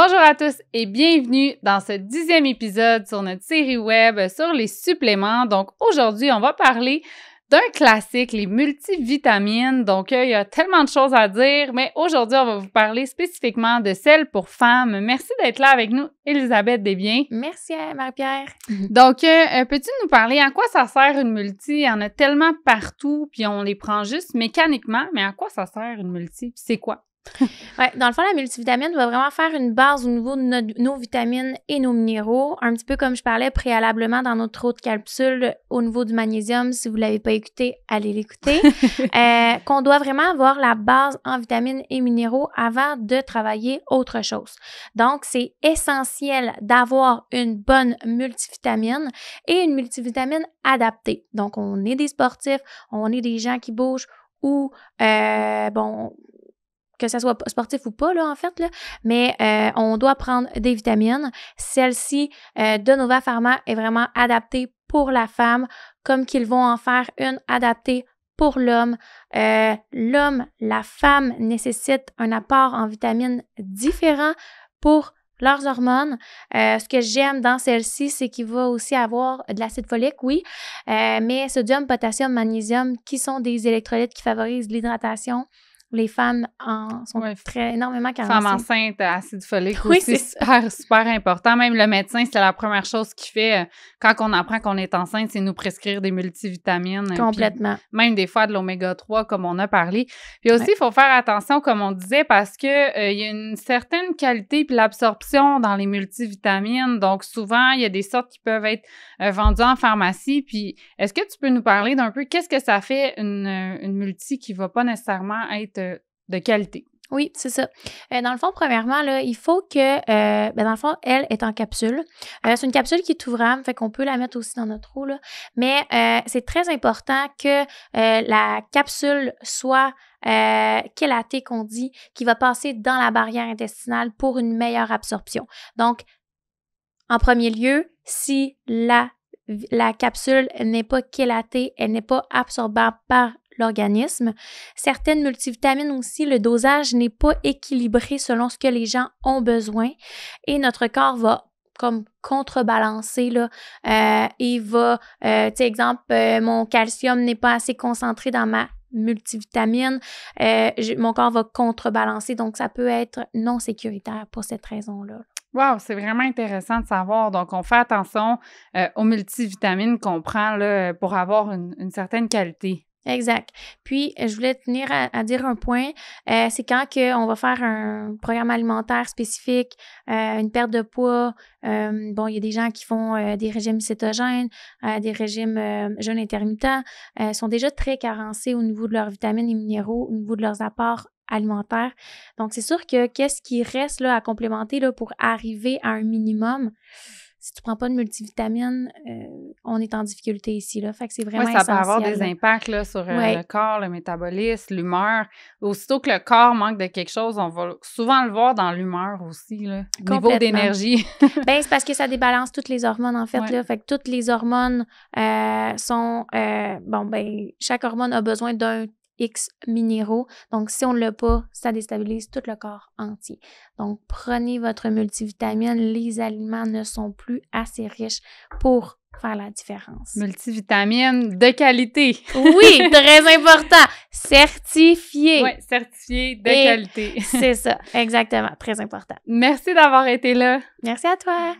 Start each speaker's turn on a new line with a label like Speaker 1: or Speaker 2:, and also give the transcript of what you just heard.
Speaker 1: Bonjour à tous et bienvenue dans ce dixième épisode sur notre série web sur les suppléments. Donc aujourd'hui, on va parler d'un classique, les multivitamines. Donc, euh, il y a tellement de choses à dire, mais aujourd'hui, on va vous parler spécifiquement de celles pour femmes. Merci d'être là avec nous, Elisabeth Desbiens. Merci, hein, Marie-Pierre. Donc, euh, euh, peux-tu nous parler à quoi ça sert une multi? Il y en a tellement partout, puis on les prend juste
Speaker 2: mécaniquement, mais à quoi ça sert une multi? c'est quoi? oui, dans le fond, la multivitamine va vraiment faire une base au niveau de nos vitamines et nos minéraux, un petit peu comme je parlais préalablement dans notre autre capsule au niveau du magnésium. Si vous ne l'avez pas écouté, allez l'écouter. Euh, qu'on doit vraiment avoir la base en vitamines et minéraux avant de travailler autre chose. Donc, c'est essentiel d'avoir une bonne multivitamine et une multivitamine adaptée. Donc, on est des sportifs, on est des gens qui bougent ou, euh, bon, que ce soit sportif ou pas, en fait, là, mais euh, on doit prendre des vitamines. Celle-ci euh, de Nova Pharma est vraiment adaptée pour la femme, comme qu'ils vont en faire une adaptée pour l'homme. Euh, l'homme, la femme nécessite un apport en vitamines différent pour leurs hormones. ce que j'aime dans celle-ci, c'est qu'il va aussi avoir de l'acide folique, oui, mais sodium, potassium, magnésium, qui sont des électrolytes qui favorisent l'hydratation, les femmes en sont très énormément carencées. Femmes
Speaker 1: enceintes, acide folique c'est super, important. Même le médecin, c'est la première chose qu'il fait euh, quand on apprend qu'on est enceinte, c'est nous prescrire des multivitamines. Complètement. Même des fois de l'oméga 3, comme on a parlé. Puis aussi, il faut faire attention, comme on disait, parce que euh, il y a une certaine qualité puis l'absorption dans les multivitamines. Donc, souvent, il y a des sortes qui peuvent être euh, vendues en pharmacie. Puis, est-ce que tu peux nous parler d'un peu qu'est-ce que ça fait une, une multi
Speaker 2: qui va pas nécessairement être de qualité. Oui, c'est ça. Euh, dans le fond, premièrement, là, il faut que, euh, ben, dans le fond, elle est en capsule. Euh, c'est une capsule qui est ouvrable, fait qu'on peut la mettre aussi dans notre eau, Mais c'est très important que la capsule soit euh, qu'on dit, qui va passer dans la barrière intestinale pour une meilleure absorption. Donc, en premier lieu, si la la capsule n'est pas chélatée, elle n'est pas absorbable par l'organisme. Certaines multivitamines aussi, le dosage n'est pas équilibré selon ce que les gens ont besoin et notre corps va comme contrebalancer là, euh, et va, euh, tu sais, exemple, euh, mon calcium n'est pas assez concentré dans ma multivitamine, mon corps va contrebalancer, donc ça peut être non sécuritaire pour cette raison-là.
Speaker 1: Wow, c'est vraiment intéressant de savoir. Donc, on fait attention aux
Speaker 2: multivitamines qu'on prend là, pour avoir une certaine qualité. Exact. Puis, euh, je voulais tenir à, dire un point. Euh, c'est quand que on va faire un programme alimentaire spécifique, euh, une perte de poids. bon, il y a des gens qui font des régimes cétogènes, des régimes jeûne intermittents, sont déjà très carencés au niveau de leurs vitamines et minéraux, au niveau de leurs apports alimentaires. Donc, c'est sûr que qu'est-ce qui reste là, à complémenter là, pour arriver à un minimum? si tu prends pas de multivitamines, euh, on est en difficulté ici. Là. Fait c'est vraiment ça peut avoir des impacts sur euh, le
Speaker 1: corps, le métabolisme, l'humeur. Aussitôt que le corps manque de quelque chose, on va souvent le voir dans l'humeur aussi, là, niveau d'énergie.
Speaker 2: ben, c'est parce que ça débalance toutes les hormones, en fait. Fait que toutes les hormones euh, sont... bon, ben, chaque hormone a besoin d'un X minéraux. Donc, si on ne l'a pas, ça déstabilise tout le corps entier. Donc, prenez votre multivitamine. Les aliments ne sont plus assez riches pour faire la différence. Multivitamine de qualité. oui, très important.
Speaker 1: Certifié. Oui, certifié de qualité. c'est ça, exactement, très important. Merci d'avoir été là. Merci à toi.